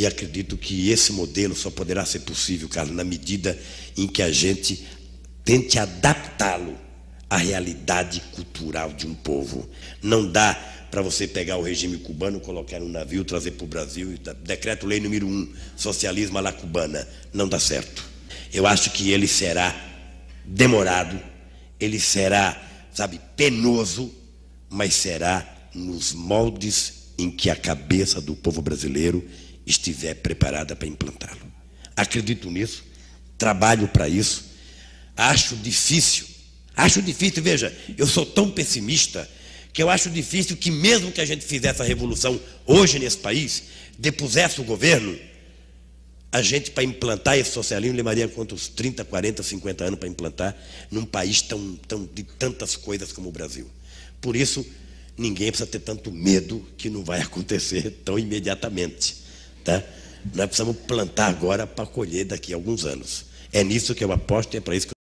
E acredito que esse modelo só poderá ser possível, Carlos, na medida em que a gente tente adaptá-lo à realidade cultural de um povo. Não dá para você pegar o regime cubano, colocar um navio, trazer para o Brasil, decreto-lei número um, socialismo à la cubana. Não dá certo. Eu acho que ele será demorado, ele será, sabe, penoso, mas será nos moldes em que a cabeça do povo brasileiro estiver preparada para implantá-lo. Acredito nisso, trabalho para isso, acho difícil, acho difícil, veja, eu sou tão pessimista que eu acho difícil que mesmo que a gente fizesse a revolução hoje nesse país, depusesse o governo, a gente para implantar esse socialismo levaria quantos 30, 40, 50 anos para implantar num país tão, tão de tantas coisas como o Brasil. Por isso, ninguém precisa ter tanto medo que não vai acontecer tão imediatamente. Tá? Nós precisamos plantar agora para colher daqui a alguns anos. É nisso que eu aposto e é para isso que eu